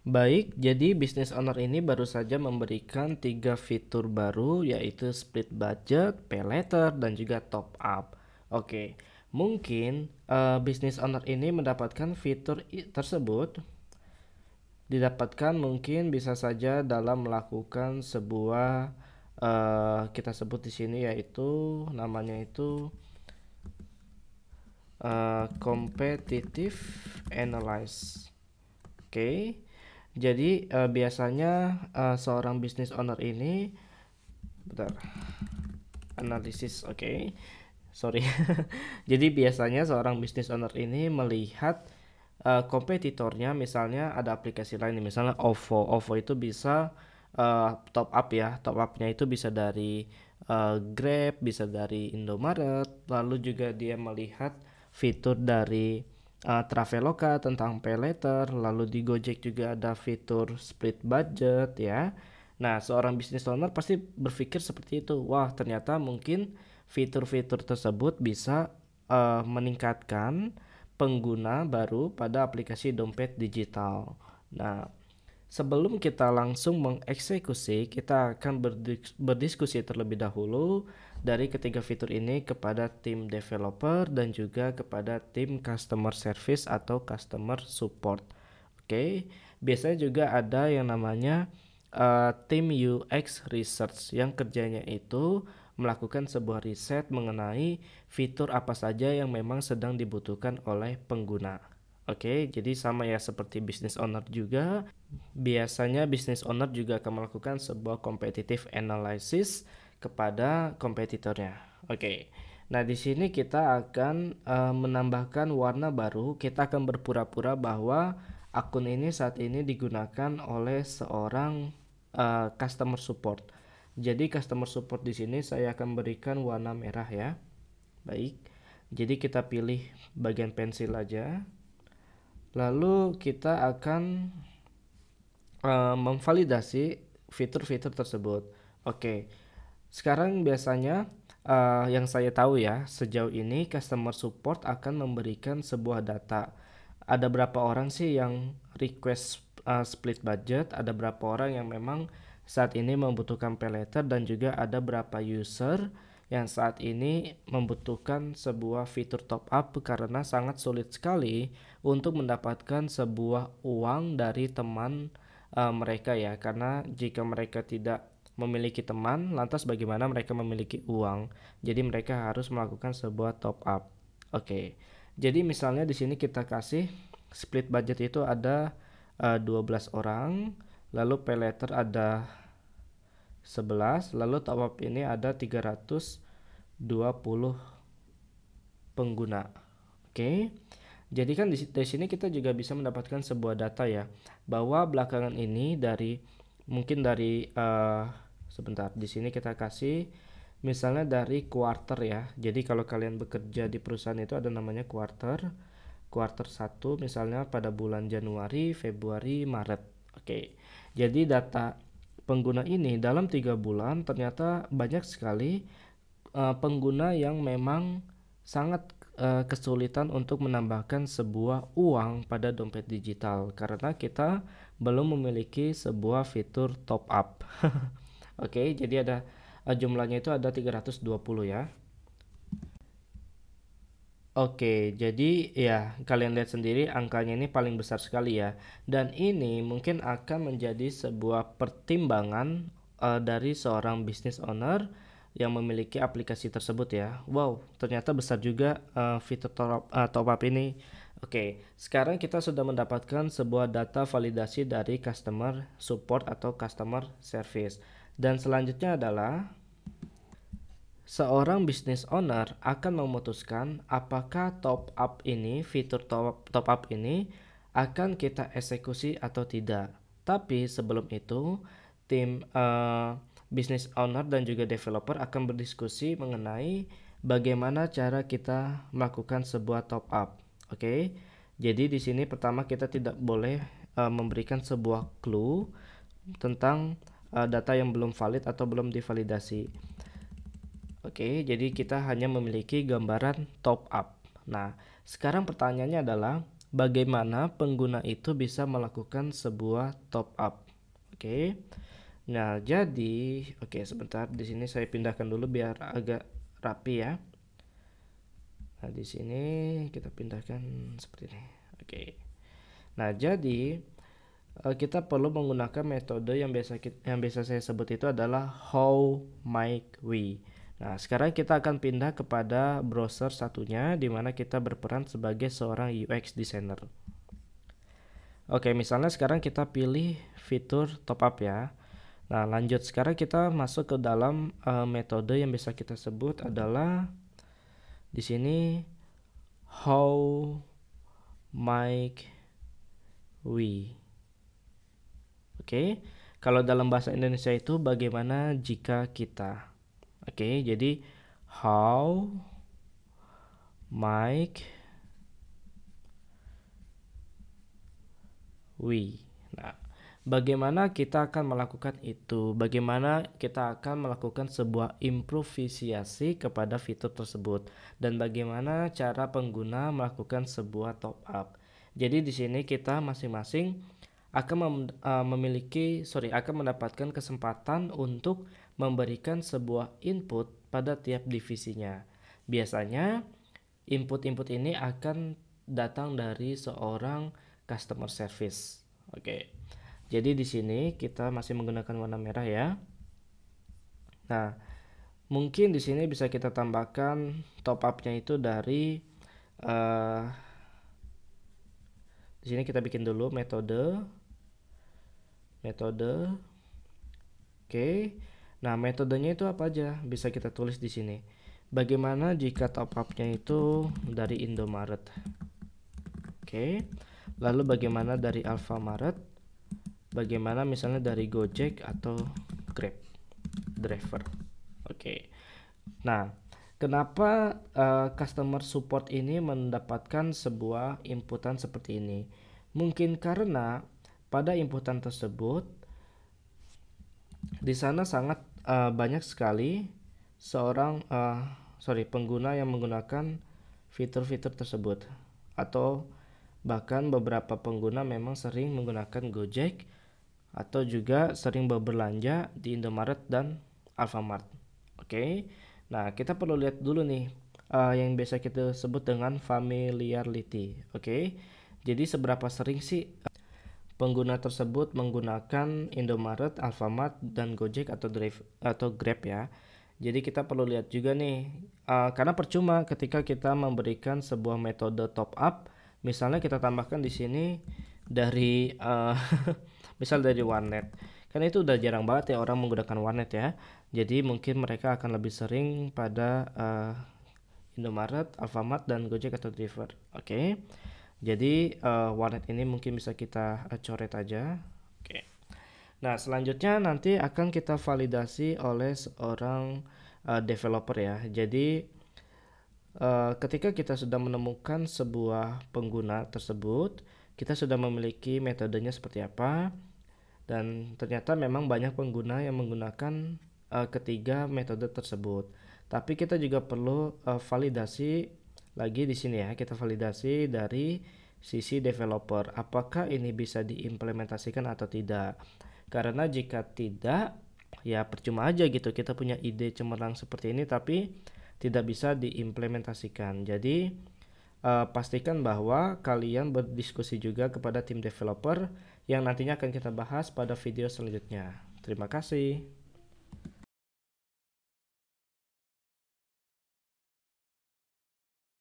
Baik, jadi business owner ini baru saja memberikan tiga fitur baru yaitu split budget, pay later, dan juga top up. Oke, mungkin uh, business owner ini mendapatkan fitur tersebut didapatkan mungkin bisa saja dalam melakukan sebuah uh, kita sebut di sini yaitu namanya itu uh, competitive analyze. Oke. Okay jadi uh, biasanya uh, seorang business owner ini bentar. Analisis, oke. Okay. Sorry. Jadi biasanya seorang business owner ini melihat uh, kompetitornya misalnya ada aplikasi lain misalnya OVO. OVO itu bisa uh, top up ya. Top upnya itu bisa dari uh, Grab, bisa dari Indomaret, lalu juga dia melihat fitur dari uh, Traveloka tentang pay later, lalu di Gojek juga ada fitur split budget ya. Nah, seorang bisnis owner pasti berpikir seperti itu. Wah, ternyata mungkin fitur-fitur tersebut bisa uh, meningkatkan pengguna baru pada aplikasi dompet digital. Nah, sebelum kita langsung mengeksekusi, kita akan berdiskusi terlebih dahulu dari ketiga fitur ini kepada tim developer dan juga kepada tim customer service atau customer support. Oke, okay. biasanya juga ada yang namanya uh, tim UX research yang kerjanya itu melakukan sebuah riset mengenai fitur apa saja yang memang sedang dibutuhkan oleh pengguna. Oke, okay, jadi sama ya seperti business owner juga. Biasanya business owner juga akan melakukan sebuah competitive analysis kepada kompetitornya. Oke. Okay. Nah, di sini kita akan uh, menambahkan warna baru. Kita akan berpura-pura bahwa akun ini saat ini digunakan oleh seorang uh, customer support. Jadi customer support di sini saya akan berikan warna merah ya. Baik. Jadi kita pilih bagian pensil aja. Lalu kita akan uh, memvalidasi fitur-fitur tersebut. Oke. Okay. Sekarang biasanya uh, yang saya tahu ya, sejauh ini customer support akan memberikan sebuah data. Ada berapa orang sih yang request uh, split budget, ada berapa orang yang memang saat ini membutuhkan pay letter dan juga ada berapa user yang saat ini membutuhkan sebuah fitur top up karena sangat sulit sekali untuk mendapatkan sebuah uang dari teman uh, mereka ya karena jika mereka tidak memiliki teman, lantas bagaimana mereka memiliki uang. Jadi mereka harus melakukan sebuah top up. Oke. Jadi misalnya di sini kita kasih split budget itu ada uh, eh, 12 orang, lalu pay letter ada 11, lalu top up ini ada 320 pengguna. Oke. Jadi kan di sini kita juga bisa mendapatkan sebuah data ya bahwa belakangan ini dari mungkin dari uh, sebentar di sini kita kasih misalnya dari quarter ya jadi kalau kalian bekerja di perusahaan itu ada namanya quarter quarter 1 misalnya pada bulan Januari Februari Maret Oke jadi data pengguna ini dalam tiga bulan ternyata banyak sekali uh, pengguna yang memang sangat uh, kesulitan untuk menambahkan sebuah uang pada dompet digital karena kita belum memiliki sebuah fitur top up. Oke, okay, jadi ada uh, jumlahnya itu ada 320 ya. Oke, jadi ya kalian lihat sendiri angkanya ini paling besar sekali ya. Dan ini mungkin akan menjadi sebuah pertimbangan uh, dari seorang business owner yang memiliki aplikasi tersebut ya. Wow, ternyata besar juga uh, eh, fitur top, uh, top up ini. Oke, okay, sekarang kita sudah mendapatkan sebuah data validasi dari customer support atau customer service. Dan selanjutnya adalah seorang business owner akan memutuskan apakah top up ini, fitur top, top up ini akan kita eksekusi atau tidak. Tapi sebelum itu, tim uh, business owner dan juga developer akan berdiskusi mengenai bagaimana cara kita melakukan sebuah top up. Oke. Okay? Jadi di sini pertama kita tidak boleh uh, memberikan sebuah clue tentang uh, data yang belum valid atau belum divalidasi. Oke, okay, jadi kita hanya memiliki gambaran top up. Nah, sekarang pertanyaannya adalah bagaimana pengguna itu bisa melakukan sebuah top up. Oke. Okay? Nah, jadi oke okay, sebentar di sini saya pindahkan dulu biar agak rapi ya. Nah, di sini kita pindahkan seperti ini. Oke. Okay. Nah, jadi eh, kita perlu menggunakan metode yang biasa kita, yang biasa saya sebut itu adalah how make we. Nah, sekarang kita akan pindah kepada browser satunya di mana kita berperan sebagai seorang UX designer. Oke, misalnya sekarang kita pilih fitur top up ya. Nah, lanjut sekarang kita masuk ke dalam uh, metode yang bisa kita sebut adalah di sini how make we. Oke. Okay? Kalau dalam bahasa Indonesia itu bagaimana jika kita. Oke, okay? jadi how make we. Nah, bagaimana kita akan melakukan itu, bagaimana kita akan melakukan sebuah improvisasi kepada fitur tersebut, dan bagaimana cara pengguna melakukan sebuah top up. Jadi di sini kita masing-masing akan mem, e, memiliki, sorry, akan mendapatkan kesempatan untuk memberikan sebuah input pada tiap divisinya. Biasanya input-input ini akan datang dari seorang customer service. Oke. Okay. Jadi di sini kita masih menggunakan warna merah ya. Nah, mungkin di sini bisa kita tambahkan top up-nya itu dari uh, di sini kita bikin dulu metode metode. Oke. Okay. Nah, metodenya itu apa aja? Bisa kita tulis di sini. Bagaimana jika top up-nya itu dari Indomaret? Oke. Okay. Lalu bagaimana dari Alfamaret? bagaimana misalnya dari Gojek atau Grab driver. Oke. Okay. Nah, kenapa uh, customer support ini mendapatkan sebuah inputan seperti ini? Mungkin karena pada inputan tersebut di sana sangat uh, banyak sekali seorang uh, sorry pengguna yang menggunakan fitur-fitur tersebut atau bahkan beberapa pengguna memang sering menggunakan Gojek atau juga sering berbelanja di Indomaret dan Alfamart. Oke. Okay? Nah, kita perlu lihat dulu nih uh, yang biasa kita sebut dengan familiarity. Oke. Okay? Jadi seberapa sering sih eh, pengguna tersebut menggunakan Indomaret, Alfamart dan Gojek atau Drive atau Grab ya. Jadi kita perlu lihat juga nih, uh, karena percuma ketika kita memberikan sebuah metode top up, misalnya kita tambahkan di sini dari uh, misal dari warnet karena itu udah jarang banget ya orang menggunakan warnet ya jadi mungkin mereka akan lebih sering pada uh, Indomaret, Alfamart dan Gojek atau Driver oke okay? jadi uh, warnet ini mungkin bisa kita uh, coret aja oke okay. nah selanjutnya nanti akan kita validasi oleh seorang uh, developer ya jadi uh, ketika kita sudah menemukan sebuah pengguna tersebut kita sudah memiliki metodenya seperti apa dan ternyata memang banyak pengguna yang menggunakan uh, ketiga metode tersebut. Tapi kita juga perlu uh, validasi lagi di sini ya, kita validasi dari sisi developer apakah ini bisa diimplementasikan atau tidak. Karena jika tidak ya percuma aja gitu kita punya ide cemerlang seperti ini tapi tidak bisa diimplementasikan. Jadi uh, pastikan bahwa kalian berdiskusi juga kepada tim developer yang nantinya akan kita bahas pada video selanjutnya. Terima kasih.